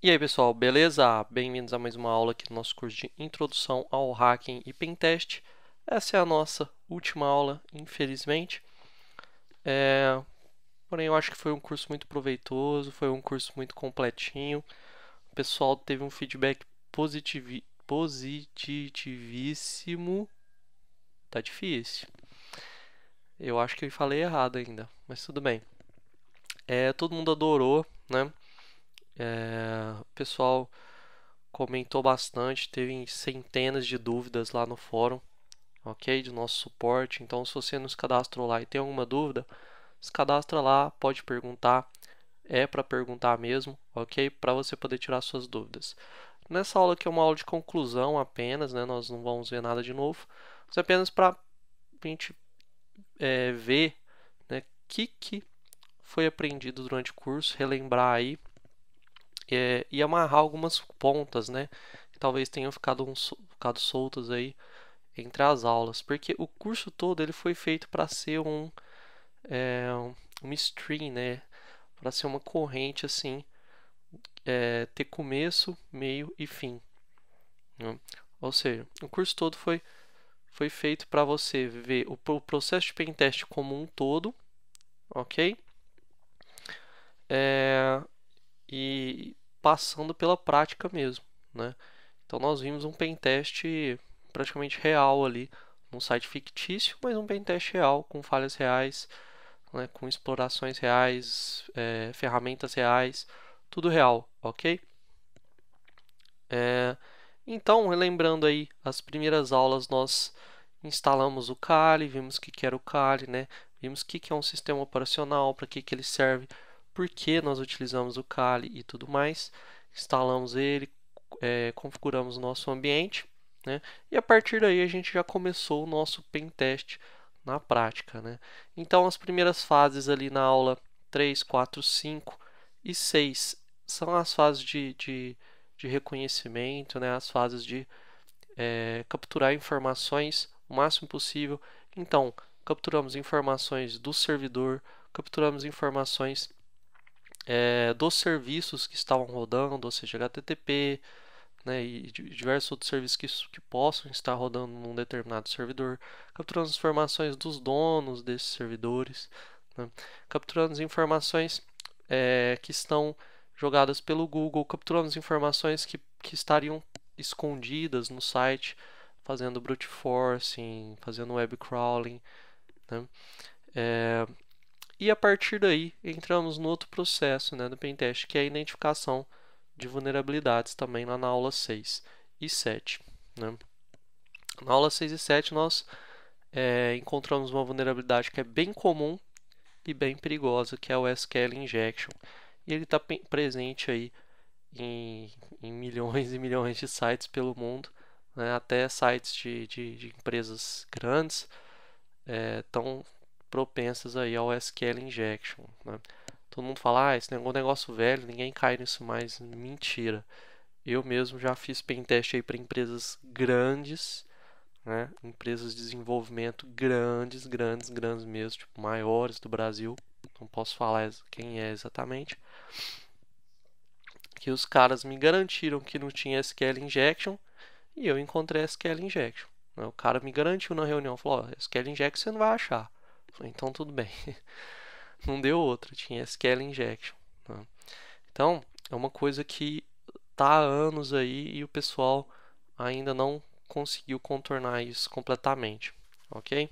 E aí pessoal, beleza? Bem-vindos a mais uma aula aqui do nosso curso de Introdução ao Hacking e Pentest. Essa é a nossa última aula, infelizmente. É... Porém, eu acho que foi um curso muito proveitoso, foi um curso muito completinho. O pessoal teve um feedback positivi... positivíssimo. Tá difícil. Eu acho que eu falei errado ainda, mas tudo bem. É, todo mundo adorou, né? É, o pessoal comentou bastante, teve centenas de dúvidas lá no fórum, ok? Do nosso suporte. Então, se você nos cadastrou lá e tem alguma dúvida, se cadastra lá, pode perguntar. É para perguntar mesmo, ok? Para você poder tirar suas dúvidas. Nessa aula aqui é uma aula de conclusão apenas, né? Nós não vamos ver nada de novo. Mas é apenas para a gente é, ver né, o que, que foi aprendido durante o curso, relembrar aí é, e amarrar algumas pontas, né? Que talvez tenham ficado, uns, ficado soltas aí entre as aulas, porque o curso todo ele foi feito para ser um é, um stream, né? Para ser uma corrente assim, é, ter começo, meio e fim. Né? Ou seja, o curso todo foi foi feito para você ver o, o, processo de pentest como um todo, ok? É, passando pela prática mesmo, né? Então nós vimos um teste praticamente real ali, num site fictício, mas um teste real, com falhas reais, né, com explorações reais, é, ferramentas reais, tudo real, ok? É, então, relembrando aí as primeiras aulas, nós instalamos o Kali, vimos o que era o Kali, né? Vimos o que é um sistema operacional, para que, que ele serve, por que nós utilizamos o Kali e tudo mais, instalamos ele, é, configuramos o nosso ambiente, né? e a partir daí a gente já começou o nosso pen test na prática. Né? Então, as primeiras fases ali na aula 3, 4, 5 e 6 são as fases de, de, de reconhecimento, né? as fases de é, capturar informações o máximo possível. Então, capturamos informações do servidor, capturamos informações é, dos serviços que estavam rodando, ou seja, HTTP né, e diversos outros serviços que, que possam estar rodando num determinado servidor, capturando as informações dos donos desses servidores, né, capturando as informações é, que estão jogadas pelo Google, capturando as informações que, que estariam escondidas no site, fazendo brute forcing, fazendo web crawling. Né? É, e a partir daí entramos no outro processo né, do pentest, que é a identificação de vulnerabilidades também lá na aula 6 e 7. Né? Na aula 6 e 7 nós é, encontramos uma vulnerabilidade que é bem comum e bem perigosa, que é o SQL Injection. E ele está presente aí em, em, milhões e milhões de sites pelo mundo, né? até sites de, de, de empresas grandes estão é, propensas aí ao SQL injection. Né? Todo mundo fala, ah, esse negócio é um negócio velho, ninguém cai nisso mais. Mentira. Eu mesmo já fiz pentest aí para empresas grandes, né? empresas de desenvolvimento grandes, grandes, grandes mesmo, tipo, maiores do Brasil. Não posso falar quem é exatamente. Que os caras me garantiram que não tinha SQL injection e eu encontrei SQL injection. Né? O cara me garantiu na reunião, falou, oh, SQL injection você não vai achar então tudo bem. Não deu outra, tinha SQL injection. Né? Então, é uma coisa que tá há anos aí e o pessoal ainda não conseguiu contornar isso completamente, ok?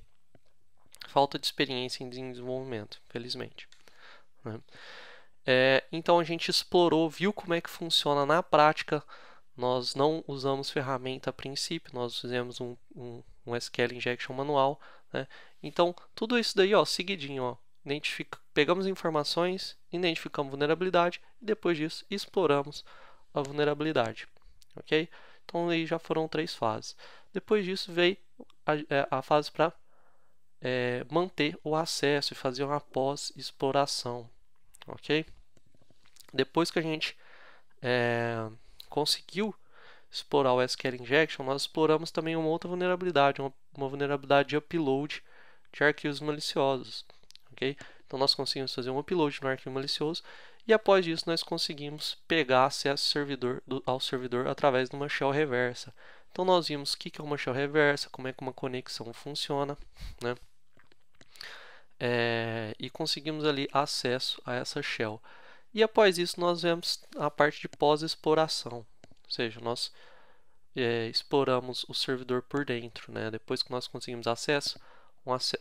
Falta de experiência em desenvolvimento, felizmente. Né? É, então a gente explorou, viu como é que funciona na prática. Nós não usamos ferramenta a princípio, nós fizemos um, um, um SQL injection manual né? Então, tudo isso daí, ó, seguidinho, ó, identifica, pegamos informações, identificamos vulnerabilidade e depois disso exploramos a vulnerabilidade, ok? Então aí já foram três fases. Depois disso veio a, é, a fase para é, manter o acesso e fazer uma pós-exploração, ok? Depois que a gente é, conseguiu explorar o SQL Injection, nós exploramos também uma outra vulnerabilidade, uma, uma vulnerabilidade de upload de arquivos maliciosos. Okay? Então, nós conseguimos fazer um upload no arquivo malicioso e, após isso, nós conseguimos pegar acesso ao servidor, do, ao servidor através de uma shell reversa. Então, nós vimos o que é uma shell reversa, como é que uma conexão funciona, né? É, e conseguimos ali acesso a essa shell. E após isso, nós vemos a parte de pós-exploração. Ou seja, nós é, exploramos o servidor por dentro. Né? Depois que nós conseguimos acesso,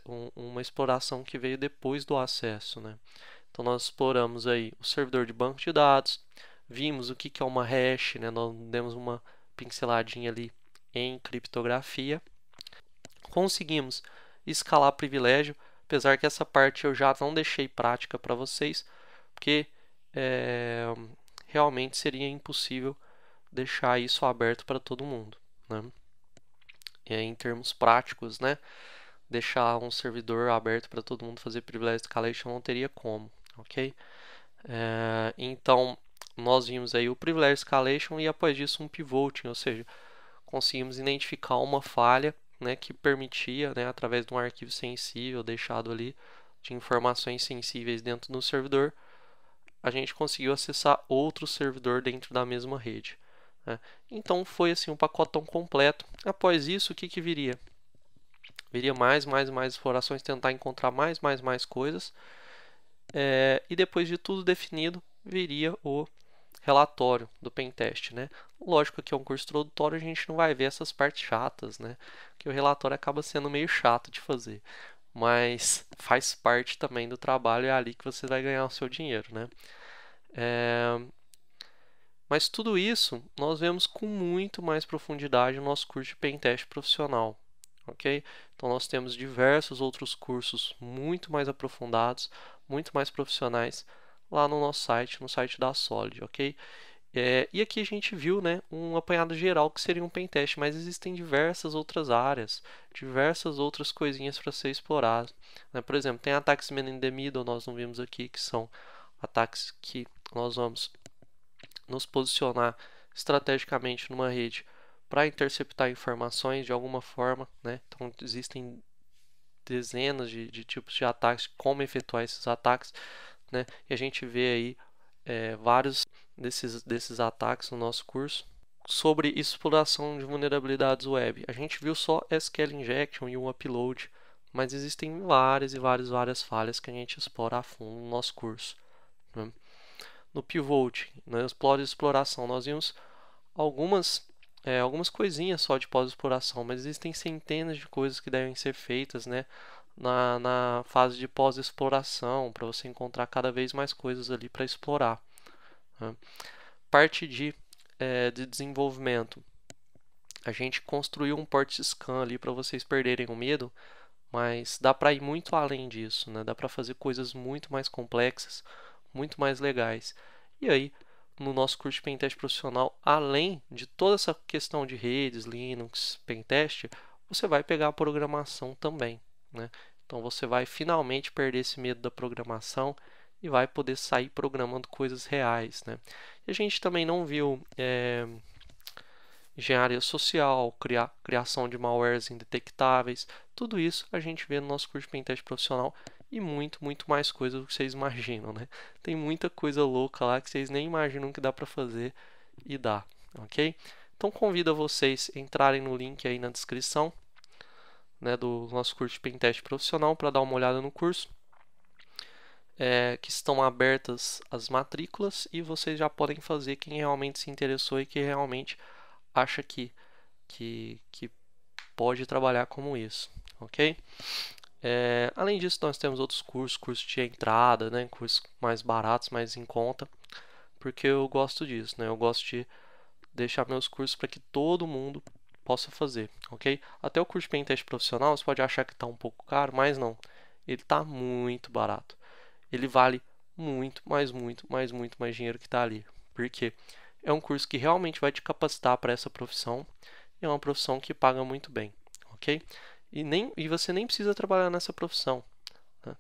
um, uma exploração que veio depois do acesso. Né? Então, nós exploramos aí o servidor de banco de dados, vimos o que, que é uma hash, né? nós demos uma pinceladinha ali em criptografia. Conseguimos escalar privilégio, apesar que essa parte eu já não deixei prática para vocês, porque é, realmente seria impossível deixar isso aberto para todo mundo, né? E aí, em termos práticos, né? Deixar um servidor aberto para todo mundo fazer privilege escalation não teria como, ok? É, então, nós vimos aí o privilege escalation e após isso um pivoting, ou seja, conseguimos identificar uma falha né, que permitia, né, através de um arquivo sensível deixado ali, de informações sensíveis dentro do servidor, a gente conseguiu acessar outro servidor dentro da mesma rede. Né? Então foi assim um pacotão completo. Após isso, o que, que viria? Viria mais, mais, mais explorações, tentar encontrar mais, mais, mais coisas. É, e depois de tudo definido, viria o relatório do pentest, né? Lógico que é um curso introdutório, a gente não vai ver essas partes chatas, né? Que o relatório acaba sendo meio chato de fazer, mas faz parte também do trabalho, é ali que você vai ganhar o seu dinheiro, né? É, mas tudo isso nós vemos com muito mais profundidade no nosso curso de pentest profissional, ok? Então nós temos diversos outros cursos muito mais aprofundados, muito mais profissionais lá no nosso site, no site da Solid, ok? É, e aqui a gente viu né, um apanhado geral que seria um pentest, mas existem diversas outras áreas, diversas outras coisinhas para ser exploradas. Né? Por exemplo, tem ataques man in the middle, nós não vimos aqui, que são ataques que nós vamos nos posicionar estrategicamente numa rede para interceptar informações de alguma forma, né? Então existem dezenas de, de, tipos de ataques, como efetuar esses ataques, né? E a gente vê aí é, vários desses, desses ataques no nosso curso sobre exploração de vulnerabilidades web. A gente viu só SQL injection e um upload, mas existem várias e várias várias falhas que a gente explora a fundo no nosso curso. Né? no pivot, explore né? pós exploração, nós vimos algumas, é, algumas coisinhas só de pós-exploração, mas existem centenas de coisas que devem ser feitas né, na, na fase de pós-exploração, para você encontrar cada vez mais coisas ali para explorar. Né? Parte de, é, de desenvolvimento. A gente construiu um port scan ali para vocês perderem o medo, mas dá para ir muito além disso, né? dá para fazer coisas muito mais complexas muito mais legais. E aí, no nosso curso de pentest profissional, além de toda essa questão de redes, Linux, pentest, você vai pegar a programação também, né? Então você vai finalmente perder esse medo da programação e vai poder sair programando coisas reais, né? E a gente também não viu é, engenharia social, cria, criação de malwares indetectáveis, tudo isso a gente vê no nosso curso de pentest profissional e muito, muito mais coisa do que vocês imaginam, né? Tem muita coisa louca lá que vocês nem imaginam que dá para fazer e dá, ok? Então convido a vocês a entrarem no link aí na descrição né, do nosso curso de Pentest profissional para dar uma olhada no curso. É, que estão abertas as matrículas e vocês já podem fazer quem realmente se interessou e que realmente acha que, que, que pode trabalhar como isso, ok? É, além disso, nós temos outros cursos, cursos de entrada, né, cursos mais baratos, mais em conta, porque eu gosto disso, né? Eu gosto de deixar meus cursos para que todo mundo possa fazer, ok? Até o curso de pentest profissional, você pode achar que está um pouco caro, mas não. Ele está muito barato. Ele vale muito, mais muito, mais muito mais dinheiro que está ali. Porque é um curso que realmente vai te capacitar para essa profissão e é uma profissão que paga muito bem, ok? e, nem, e você nem precisa trabalhar nessa profissão. Né?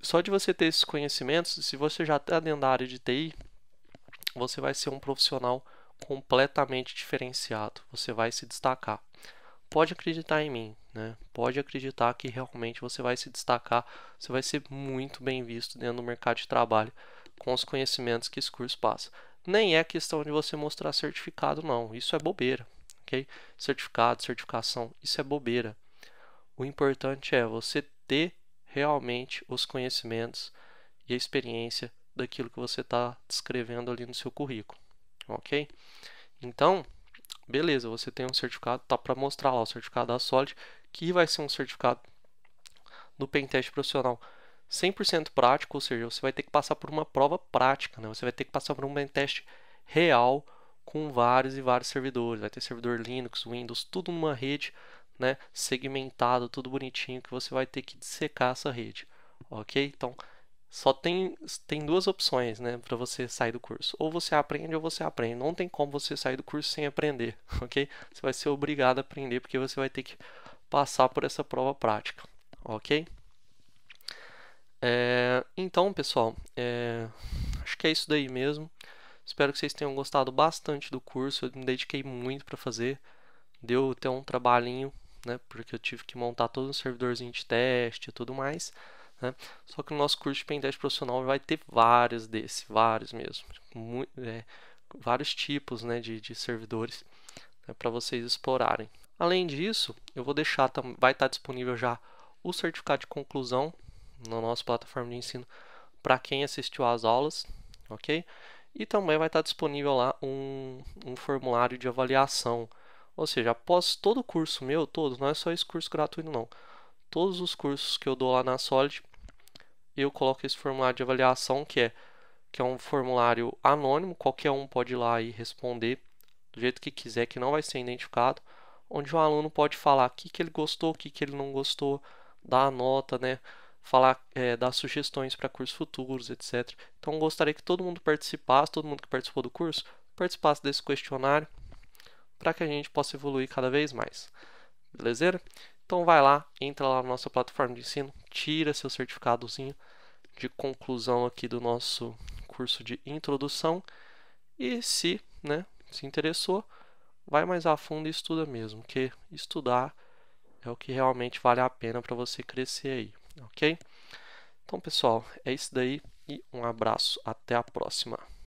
Só de você ter esses conhecimentos, se você já está dentro da área de TI, você vai ser um profissional completamente diferenciado. Você vai se destacar. Pode acreditar em mim, né? Pode acreditar que realmente você vai se destacar. Você vai ser muito bem visto dentro do mercado de trabalho com os conhecimentos que esse curso passa. Nem é questão de você mostrar certificado, não. Isso é bobeira, ok? Certificado, certificação, isso é bobeira. O importante é você ter realmente os conhecimentos e a experiência daquilo que você está descrevendo ali no seu currículo, ok? Então, beleza, você tem um certificado, tá para mostrar lá o certificado da Solid, que vai ser um certificado do pentest profissional 100% prático, ou seja, você vai ter que passar por uma prova prática, né? Você vai ter que passar por um pentest real com vários e vários servidores, vai ter servidor Linux, Windows, tudo numa rede né, segmentado, tudo bonitinho, que você vai ter que dissecar essa rede, ok? Então, só tem, tem duas opções né, para você sair do curso. Ou você aprende ou você aprende. Não tem como você sair do curso sem aprender, ok? Você vai ser obrigado a aprender porque você vai ter que passar por essa prova prática, ok? É, então, pessoal, é, acho que é isso daí mesmo. Espero que vocês tenham gostado bastante do curso. Eu me dediquei muito para fazer. Deu até um trabalhinho né? Porque eu tive que montar todo um servidorzinho de teste e tudo mais. Né? Só que o no nosso curso de pentest profissional vai ter vários desses, vários mesmo, tipo, muito, é, vários tipos né, de, de servidores né, para vocês explorarem. Além disso, eu vou deixar, vai estar tá disponível já o certificado de conclusão na nossa plataforma de ensino para quem assistiu às aulas, ok? E também vai estar tá disponível lá um, um formulário de avaliação ou seja, após todo o curso meu, todo, não é só esse curso gratuito não. Todos os cursos que eu dou lá na Solid, eu coloco esse formulário de avaliação que é que é um formulário anônimo, qualquer um pode ir lá e responder do jeito que quiser, que não vai ser identificado, onde o aluno pode falar o que, que ele gostou, o que, que ele não gostou, dar a nota, né? falar, é, dar sugestões para cursos futuros, etc. Então gostaria que todo mundo participasse, todo mundo que participou do curso, participasse desse questionário para que a gente possa evoluir cada vez mais. Beleza? Então vai lá, entra lá na nossa plataforma de ensino, tira seu certificadozinho de conclusão aqui do nosso curso de introdução e se, né, se interessou, vai mais a fundo e estuda mesmo, que estudar é o que realmente vale a pena para você crescer aí, OK? Então, pessoal, é isso daí e um abraço, até a próxima.